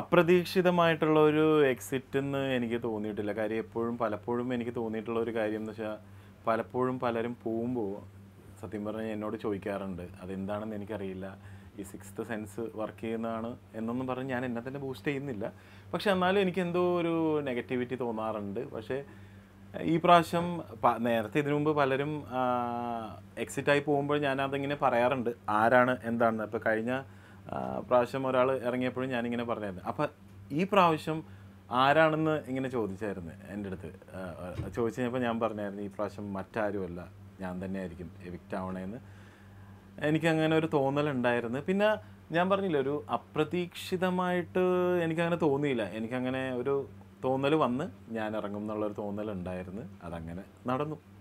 അപ്രതീക്ഷിതമായിട്ടുള്ള ഒരു എക്സിറ്റ് എന്ന് എനിക്ക് തോന്നിയിട്ടില്ല കാര്യം എപ്പോഴും പലപ്പോഴും എനിക്ക് തോന്നിയിട്ടുള്ള ഒരു കാര്യം എന്ന് വെച്ചാൽ പലപ്പോഴും പലരും പോകുമ്പോൾ സത്യം പറഞ്ഞാൽ എന്നോട് ചോദിക്കാറുണ്ട് അതെന്താണെന്ന് എനിക്കറിയില്ല ഈ സിക്സ്ത് സെൻസ് വർക്ക് ചെയ്യുന്നതാണ് എന്നൊന്നും പറഞ്ഞ് ഞാൻ എന്നെ തന്നെ ബൂസ്റ്റ് ചെയ്യുന്നില്ല പക്ഷെ എന്നാലും എനിക്ക് എന്തോ ഒരു നെഗറ്റിവിറ്റി തോന്നാറുണ്ട് പക്ഷേ ഈ പ്രാവശ്യം നേരത്തെ ഇതിനു മുമ്പ് പലരും എക്സിറ്റായി പോകുമ്പോൾ ഞാൻ പറയാറുണ്ട് ആരാണ് എന്താണെന്ന് ഇപ്പോൾ കഴിഞ്ഞ പ്രാവശ്യം ഒരാൾ ഇറങ്ങിയപ്പോഴും ഞാനിങ്ങനെ പറഞ്ഞായിരുന്നു അപ്പം ഈ പ്രാവശ്യം ആരാണെന്ന് ഇങ്ങനെ ചോദിച്ചായിരുന്നു എൻ്റെ അടുത്ത് ചോദിച്ചു കഴിഞ്ഞപ്പോൾ ഞാൻ പറഞ്ഞായിരുന്നു ഈ പ്രാവശ്യം മറ്റാരുമല്ല ഞാൻ തന്നെയായിരിക്കും എവിക്റ്റ് ആവണേന്ന് എനിക്കങ്ങനെ ഒരു തോന്നലുണ്ടായിരുന്നു പിന്നെ ഞാൻ പറഞ്ഞില്ല ഒരു അപ്രതീക്ഷിതമായിട്ട് എനിക്കങ്ങനെ തോന്നിയില്ല എനിക്കങ്ങനെ ഒരു തോന്നൽ വന്ന് ഞാൻ ഇറങ്ങും എന്നുള്ളൊരു തോന്നലുണ്ടായിരുന്നു അതങ്ങനെ നടന്നു